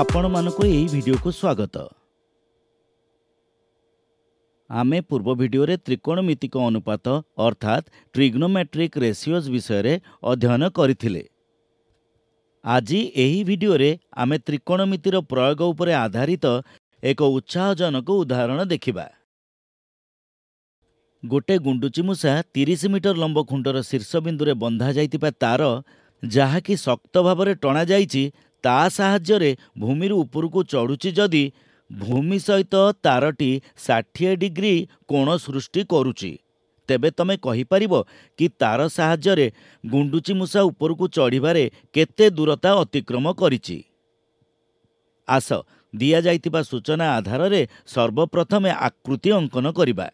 ଆପଣମାନଙ୍କୁ ଏହି ଭିଡ଼ିଓକୁ ସ୍ୱାଗତ ଆମେ ପୂର୍ବ ଭିଡ଼ିଓରେ ତ୍ରିକୋଣମିତିକ ଅନୁପାତ ଅର୍ଥାତ୍ ଟ୍ରିଗ୍ନୋମେଟ୍ରିକ୍ ରେସିଓଜ୍ ବିଷୟରେ ଅଧ୍ୟୟନ କରିଥିଲେ ଆଜି ଏହି ଭିଡ଼ିଓରେ ଆମେ ତ୍ରିକୋଣମିତିର ପ୍ରୟୋଗ ଉପରେ ଆଧାରିତ ଏକ ଉତ୍ସାହଜନକ ଉଦାହରଣ ଦେଖିବା ଗୋଟେ ଗୁଣ୍ଡୁଚି ମୂଷା ତିରିଶ ମିଟର ଲମ୍ବ ଖୁଣ୍ଟର ଶୀର୍ଷ ବିନ୍ଦୁରେ ବନ୍ଧା ଯାଇଥିବା ତାର ଯାହାକି ଶକ୍ତ ଭାବରେ ଟଣାଯାଇଛି ତା ସାହାଯ୍ୟରେ ଭୂମିରୁ ଉପରକୁ ଚଢ଼ୁଛି ଯଦି ଭୂମି ସହିତ ତାରଟି ଷାଠିଏ ଡିଗ୍ରୀ କୋଣ ସୃଷ୍ଟି କରୁଛି ତେବେ ତମେ କହିପାରିବ କି ତାର ସାହାଯ୍ୟରେ ଗୁଣ୍ଡୁଚି ମୂଷା ଉପରକୁ ଚଢ଼ିବାରେ କେତେ ଦୂରତା ଅତିକ୍ରମ କରିଛି ଆସ ଦିଆଯାଇଥିବା ସୂଚନା ଆଧାରରେ ସର୍ବପ୍ରଥମେ ଆକୃତି ଅଙ୍କନ କରିବା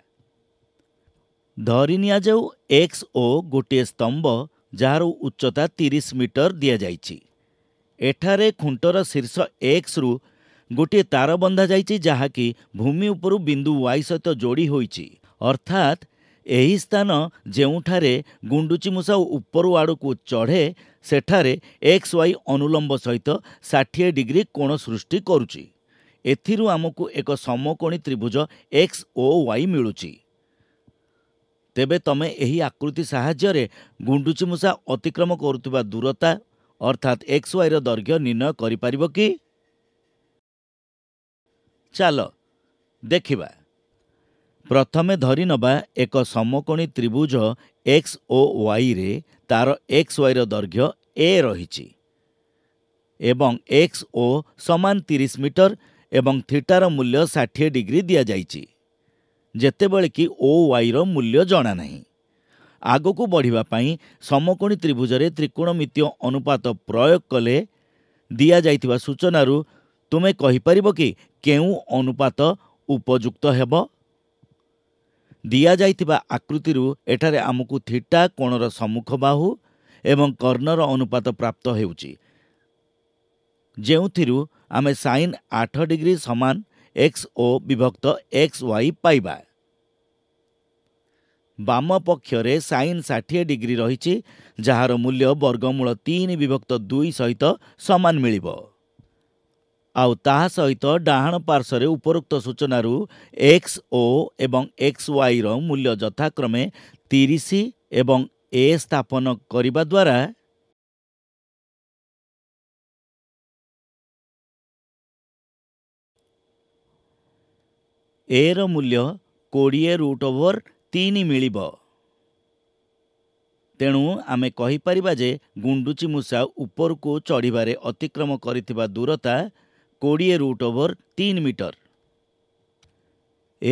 ଧରି ନିଆଯାଉ ଏକ୍ସ ଓ ଗୋଟିଏ ସ୍ତମ୍ଭ ଯାହାର ଉଚ୍ଚତା ତିରିଶ ମିଟର ଦିଆଯାଇଛି ଏଠାରେ ଖୁଣ୍ଟର ଶୀର୍ଷ ଏକ୍ସରୁ ଗୋଟିଏ ତାର ବନ୍ଧା ଯାଇଛି ଯାହାକି ଭୂମି ଉପରୁ ବିନ୍ଦୁ ୱାଇ ସହିତ ଯୋଡ଼ି ହୋଇଛି ଅର୍ଥାତ୍ ଏହି ସ୍ଥାନ ଯେଉଁଠାରେ ଗୁଣ୍ଡୁଚି ମୂଷା ଉପରୁ ଆଡ଼କୁ ଚଢ଼େ ସେଠାରେ ଏକ୍ସ ୱାଇ ଅନୁଲମ୍ବ ସହିତ ଷାଠିଏ ଡିଗ୍ରୀ କୋଣ ସୃଷ୍ଟି କରୁଛି ଏଥିରୁ ଆମକୁ ଏକ ସମକୋଣୀ ତ୍ରିଭୁଜ ଏକ୍ସ ଓ ୱାଇ ମିଳୁଛି ତେବେ ତୁମେ ଏହି ଆକୃତି ସାହାଯ୍ୟରେ ଗୁଣ୍ଡୁଚି ମୂଷା ଅତିକ୍ରମ କରୁଥିବା ଦୂରତା অর্থাৎ এক্স ওয়াইর দৈর্ঘ্য নির্ণয় କରିପାରିବ କି ଚାଲ ଦେଖିବା ପ୍ରଥମେ ଧରି ନେବା ଏକ ସମକୋଣୀ ତ୍ରିଭୁଜ ଏକ୍ସ ଓ ୱାଇରେ ତା'ର ଏକ୍ସ ୱାଇର ଦୈର୍ଘ୍ୟ ଏ ରହିଛି ଏବଂ ଏକ୍ସ ଓ ସମାନ ତିରିଶ ମିଟର ଏବଂ ଥିଟାର ମୂଲ୍ୟ ଷାଠିଏ ଡିଗ୍ରୀ ଦିଆଯାଇଛି ଯେତେବେଳେ କି ଓ ୱାଇର ମୂଲ୍ୟ ଜଣାନାହିଁ ଆଗକୁ ବଢ଼ିବା ପାଇଁ ସମକୋଣୀ ତ୍ରିଭୁଜରେ ତ୍ରିକୋଣମିତୀୟ ଅନୁପାତ ପ୍ରୟୋଗ କଲେ ଦିଆଯାଇଥିବା ସୂଚନାରୁ ତୁମେ କହିପାରିବ କି କେଉଁ ଅନୁପାତ ଉପଯୁକ୍ତ ହେବ ଦିଆଯାଇଥିବା ଆକୃତିରୁ ଏଠାରେ ଆମକୁ ଥିଟା କୋଣର ସମ୍ମୁଖ ବାହୁ ଏବଂ କର୍ଣ୍ଣର ଅନୁପାତ ପ୍ରାପ୍ତ ହେଉଛି ଯେଉଁଥିରୁ ଆମେ ସାଇନ୍ ଆଠ ଡିଗ୍ରୀ ସମାନ ଏକ୍ସ ଓ ବିଭକ୍ତ ଏକ୍ସ ୱାଇ ପାଇବା ବାମ ପକ୍ଷରେ ସାଇନ୍ ଷାଠିଏ ଡିଗ୍ରୀ ରହିଛି ଯାହାର ମୂଲ୍ୟ ବର୍ଗମୂଳ ତିନି ବିଭକ୍ତ ଦୁଇ ସହିତ ସମାନ ମିଳିବ ଆଉ ତାହା ସହିତ ଡାହାଣ ପାର୍ଶ୍ୱରେ ଉପରୋକ୍ତ ସୂଚନାରୁ ଏକ୍ସ ଓ ଏବଂ ଏକ୍ସ ୱାଇର ମୂଲ୍ୟ ଯଥାକ୍ରମେ ତିରିଶ ଏବଂ ଏ ସ୍ଥାପନ କରିବା ଦ୍ୱାରା ଏର ମୂଲ୍ୟ କୋଡ଼ିଏ ରୁଟ୍ ଓଭର୍ ତିନି ମିଳିବ ତେଣୁ ଆମେ କହିପାରିବା ଯେ ଗୁଣ୍ଡୁଚି ମୂଷା ଉପରକୁ ଚଢ଼ିବାରେ ଅତିକ୍ରମ କରିଥିବା ଦୂରତା କୋଡ଼ିଏ ରୁଟ୍ ଓଭର୍ ତିନି ମିଟର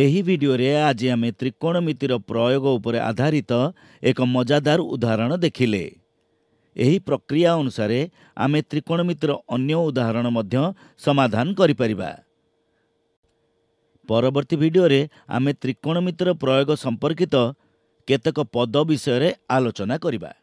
ଏହି ଭିଡ଼ିଓରେ ଆଜି ଆମେ ତ୍ରିକୋଣମିତିର ପ୍ରୟୋଗ ଉପରେ ଆଧାରିତ ଏକ ମଜାଦାର ଉଦାହରଣ ଦେଖିଲେ ଏହି ପ୍ରକ୍ରିୟା ଅନୁସାରେ ଆମେ ତ୍ରିକୋଣମିତିର ଅନ୍ୟ ଉଦାହରଣ ମଧ୍ୟ ସମାଧାନ କରିପାରିବା ପରବର୍ତ୍ତୀ ଭିଡ଼ିଓରେ ଆମେ ତ୍ରିକୋଣମିତିର ପ୍ରୟୋଗ ସମ୍ପର୍କିତ କେତେକ ପଦ ବିଷୟରେ ଆଲୋଚନା କରିବା